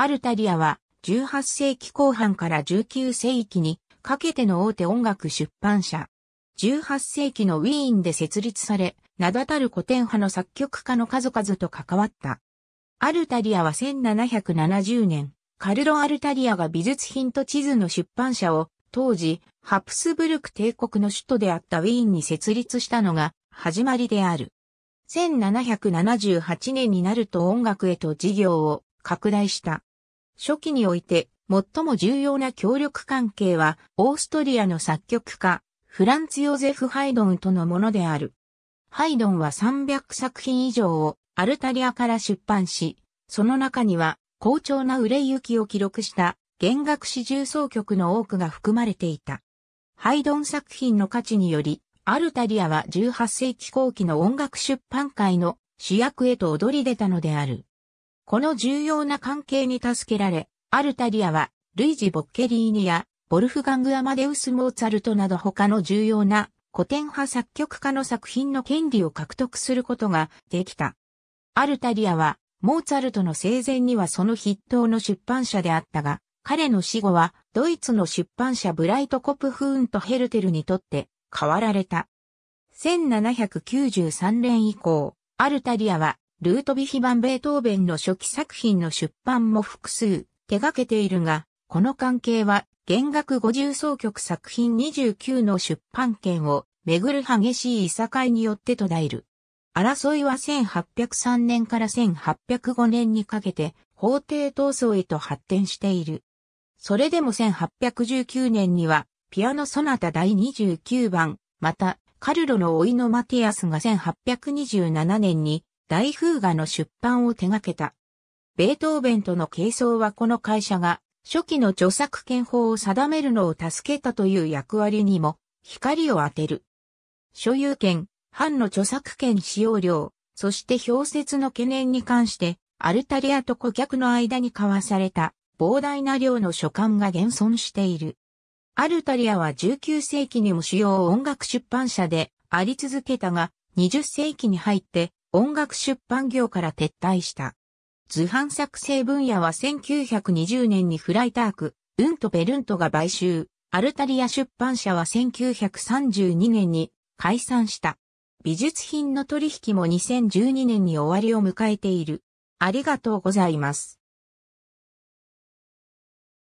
アルタリアは18世紀後半から19世紀にかけての大手音楽出版社。18世紀のウィーンで設立され、名だたる古典派の作曲家の数々と関わった。アルタリアは1770年、カルロ・アルタリアが美術品と地図の出版社を、当時、ハプスブルク帝国の首都であったウィーンに設立したのが始まりである。1778年になると音楽へと事業を拡大した。初期において最も重要な協力関係はオーストリアの作曲家フランツ・ヨゼフ・ハイドンとのものである。ハイドンは300作品以上をアルタリアから出版し、その中には好調な売れ行きを記録した弦楽四重奏曲の多くが含まれていた。ハイドン作品の価値により、アルタリアは18世紀後期の音楽出版界の主役へと躍り出たのである。この重要な関係に助けられ、アルタリアは、ルイジ・ボッケリーニや、ボルフガング・アマデウス・モーツァルトなど他の重要な古典派作曲家の作品の権利を獲得することができた。アルタリアは、モーツァルトの生前にはその筆頭の出版社であったが、彼の死後は、ドイツの出版社ブライトコプフーンとヘルテルにとって、変わられた。1793年以降、アルタリアは、ルートビヒ版ベートーベンの初期作品の出版も複数手掛けているが、この関係は、弦楽五重奏曲作品29の出版権をめぐる激しいいさかいによって途絶える。争いは1803年から1805年にかけて法廷闘争へと発展している。それでも1819年にはピアノソナタ第29番、またカルロの老いのマティアスが1827年に大風画の出版を手掛けた。ベートーベンとの係争はこの会社が初期の著作権法を定めるのを助けたという役割にも光を当てる。所有権、藩の著作権使用料、そして表説の懸念に関して、アルタリアと顧客の間に交わされた膨大な量の書簡が現存している。アルタリアは19世紀にも主要音楽出版社であり続けたが、20世紀に入って音楽出版業から撤退した。図版作成分野は1920年にフライターク、うんとペルントが買収、アルタリア出版社は1932年に解散した。美術品の取引も2012年に終わりを迎えている。ありがとうございます。